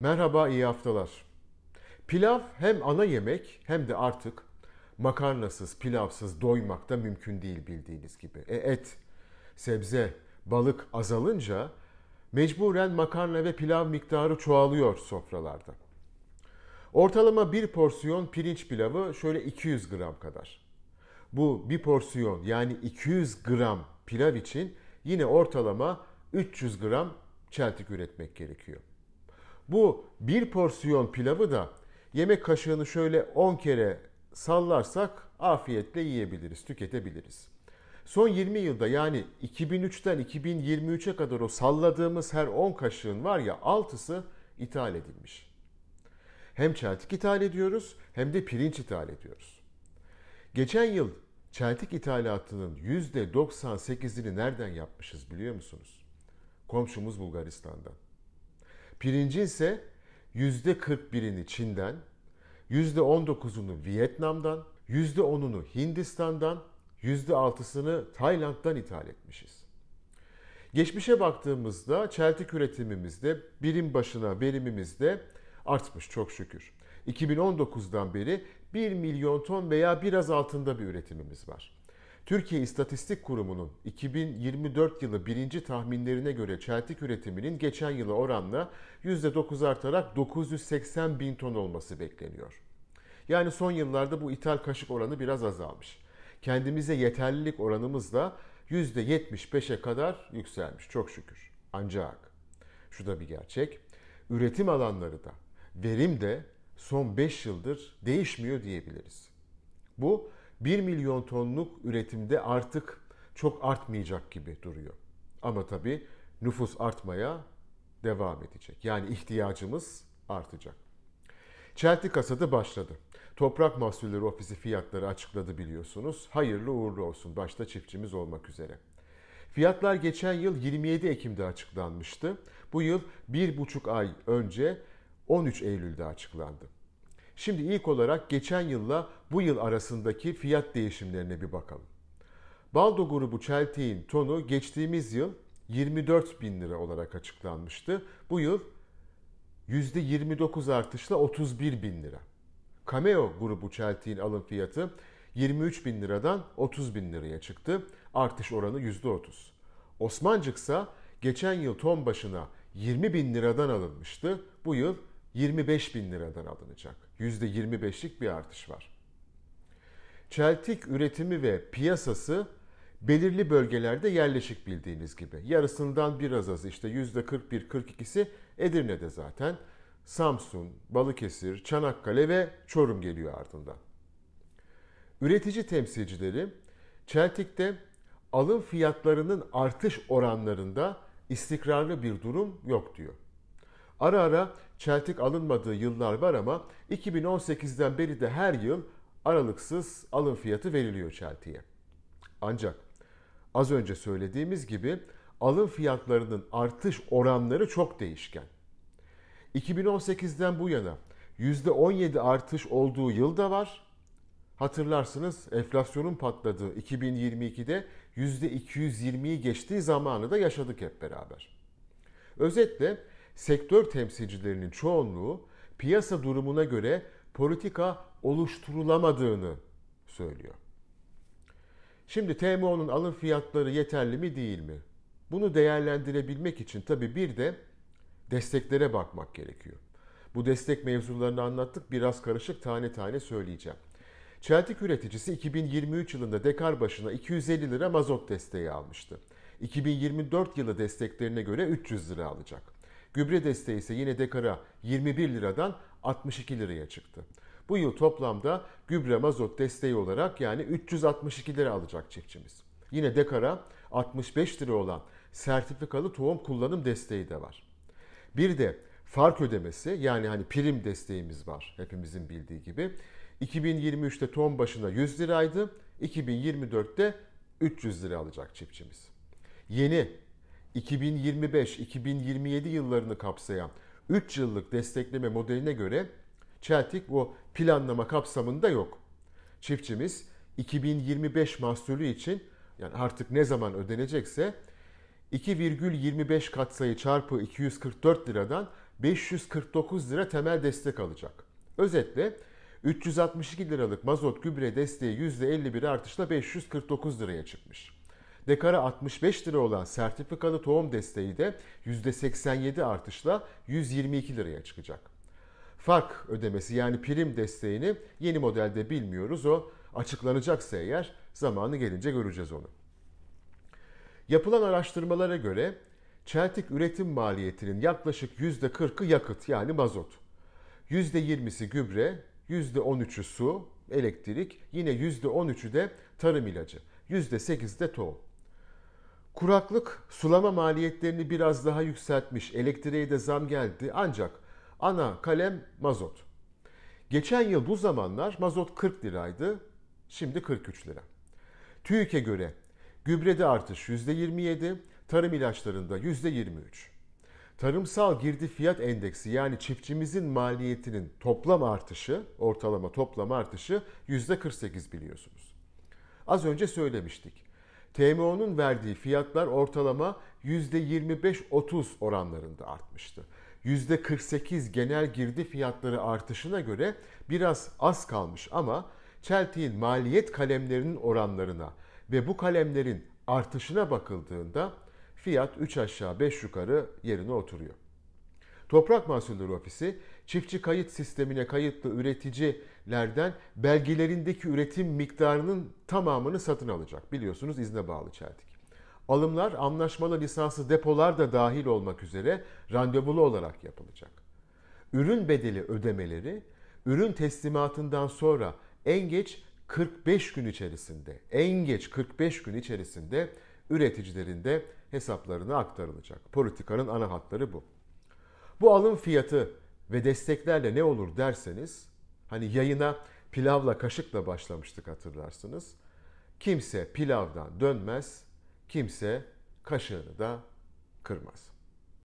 Merhaba, iyi haftalar. Pilav hem ana yemek hem de artık makarnasız, pilavsız doymak da mümkün değil bildiğiniz gibi. E, et, sebze, balık azalınca mecburen makarna ve pilav miktarı çoğalıyor sofralarda. Ortalama bir porsiyon pirinç pilavı şöyle 200 gram kadar. Bu bir porsiyon yani 200 gram pilav için yine ortalama 300 gram çeltik üretmek gerekiyor. Bu bir porsiyon pilavı da yemek kaşığını şöyle 10 kere sallarsak afiyetle yiyebiliriz, tüketebiliriz. Son 20 yılda yani 2003'ten 2023'e kadar o salladığımız her 10 kaşığın var ya 6'sı ithal edilmiş. Hem çeltik ithal ediyoruz hem de pirinç ithal ediyoruz. Geçen yıl çeltik ithalatının %98'ini nereden yapmışız biliyor musunuz? Komşumuz Bulgaristan'dan. Pirinci ise %41'ini Çin'den, %19'unu Vietnam'dan, %10'unu Hindistan'dan, %6'sını Tayland'dan ithal etmişiz. Geçmişe baktığımızda çeltik üretimimizde birim başına verimimizde artmış çok şükür. 2019'dan beri 1 milyon ton veya biraz altında bir üretimimiz var. Türkiye İstatistik Kurumu'nun 2024 yılı birinci tahminlerine göre çeltik üretiminin geçen yıla oranla %9 artarak 980 bin ton olması bekleniyor. Yani son yıllarda bu ithal kaşık oranı biraz azalmış. Kendimize yeterlilik oranımız da %75'e kadar yükselmiş çok şükür. Ancak şu da bir gerçek. Üretim alanları da, verim de son 5 yıldır değişmiyor diyebiliriz. Bu 1 milyon tonluk üretimde artık çok artmayacak gibi duruyor. Ama tabii nüfus artmaya devam edecek. Yani ihtiyacımız artacak. Çeltik kasadı başladı. Toprak Mahsulleri Ofisi fiyatları açıkladı biliyorsunuz. Hayırlı uğurlu olsun başta çiftçimiz olmak üzere. Fiyatlar geçen yıl 27 Ekim'de açıklanmıştı. Bu yıl 1,5 ay önce 13 Eylül'de açıklandı. Şimdi ilk olarak geçen yılla bu yıl arasındaki fiyat değişimlerine bir bakalım. Baldo grubu çelteğin tonu geçtiğimiz yıl 24 bin lira olarak açıklanmıştı. Bu yıl %29 artışla 31 bin lira. Cameo grubu çelteğin alım fiyatı 23 bin liradan 30 bin liraya çıktı. Artış oranı %30. Osmancık ise geçen yıl ton başına 20 bin liradan alınmıştı. Bu yıl 25 bin liradan alınacak. %25'lik bir artış var. Çeltik üretimi ve piyasası belirli bölgelerde yerleşik bildiğiniz gibi. Yarısından biraz az işte %41-42'si Edirne'de zaten. Samsun, Balıkesir, Çanakkale ve Çorum geliyor ardından. Üretici temsilcileri Çeltik'te alım fiyatlarının artış oranlarında istikrarlı bir durum yok diyor. Ara ara çeltik alınmadığı yıllar var ama 2018'den beri de her yıl aralıksız alım fiyatı veriliyor çeltiğe. Ancak az önce söylediğimiz gibi alım fiyatlarının artış oranları çok değişken. 2018'den bu yana %17 artış olduğu yıl da var. Hatırlarsınız enflasyonun patladığı 2022'de %220'yi geçtiği zamanı da yaşadık hep beraber. Özetle sektör temsilcilerinin çoğunluğu piyasa durumuna göre politika oluşturulamadığını söylüyor. Şimdi TMO'nun alım fiyatları yeterli mi değil mi? Bunu değerlendirebilmek için tabii bir de desteklere bakmak gerekiyor. Bu destek mevzularını anlattık biraz karışık tane tane söyleyeceğim. Çeltik üreticisi 2023 yılında dekar başına 250 lira mazot desteği almıştı. 2024 yılı desteklerine göre 300 lira alacak. Gübre desteği ise yine dekara 21 liradan 62 liraya çıktı. Bu yıl toplamda gübre mazot desteği olarak yani 362 lira alacak çiftçimiz. Yine dekara 65 lira olan sertifikalı tohum kullanım desteği de var. Bir de fark ödemesi yani hani prim desteğimiz var hepimizin bildiği gibi. 2023'te ton başına 100 liraydı. 2024'te 300 lira alacak çiftçimiz. Yeni 2025-2027 yıllarını kapsayan 3 yıllık destekleme modeline göre çeltik bu planlama kapsamında yok. Çiftçimiz 2025 mahsulü için yani artık ne zaman ödenecekse 2,25 katsayı çarpı 244 liradan 549 lira temel destek alacak. Özetle 362 liralık mazot gübre desteği %51 artışla 549 liraya çıkmış. Dekara 65 lira olan sertifikalı tohum desteği de %87 artışla 122 liraya çıkacak. Fark ödemesi yani prim desteğini yeni modelde bilmiyoruz. O açıklanacaksa eğer zamanı gelince göreceğiz onu. Yapılan araştırmalara göre çeltik üretim maliyetinin yaklaşık %40'ı yakıt yani mazot. %20'si gübre, %13'ü su, elektrik, yine %13'ü de tarım ilacı, %8'i de tohum. Kuraklık sulama maliyetlerini biraz daha yükseltmiş. Elektriğe de zam geldi ancak ana kalem mazot. Geçen yıl bu zamanlar mazot 40 liraydı. Şimdi 43 lira. TÜİK'e göre gübrede artış %27, tarım ilaçlarında %23. Tarımsal girdi fiyat endeksi yani çiftçimizin maliyetinin toplam artışı, ortalama toplam artışı %48 biliyorsunuz. Az önce söylemiştik. TMO'nun verdiği fiyatlar ortalama %25-30 oranlarında artmıştı. %48 genel girdi fiyatları artışına göre biraz az kalmış ama Çeltik'in maliyet kalemlerinin oranlarına ve bu kalemlerin artışına bakıldığında fiyat 3 aşağı 5 yukarı yerine oturuyor. Toprak Mahsulleri Ofisi çiftçi kayıt sistemine kayıtlı üreticilerden belgelerindeki üretim miktarının tamamını satın alacak. Biliyorsunuz izne bağlı çeltik. Alımlar anlaşmalı lisanslı depolar da dahil olmak üzere randevulu olarak yapılacak. Ürün bedeli ödemeleri ürün teslimatından sonra en geç 45 gün içerisinde, en geç 45 gün içerisinde üreticilerin de hesaplarına aktarılacak. Politikanın ana hatları bu. Bu alım fiyatı ve desteklerle ne olur derseniz hani yayına pilavla kaşıkla başlamıştık hatırlarsınız. Kimse pilavdan dönmez, kimse kaşığını da kırmaz.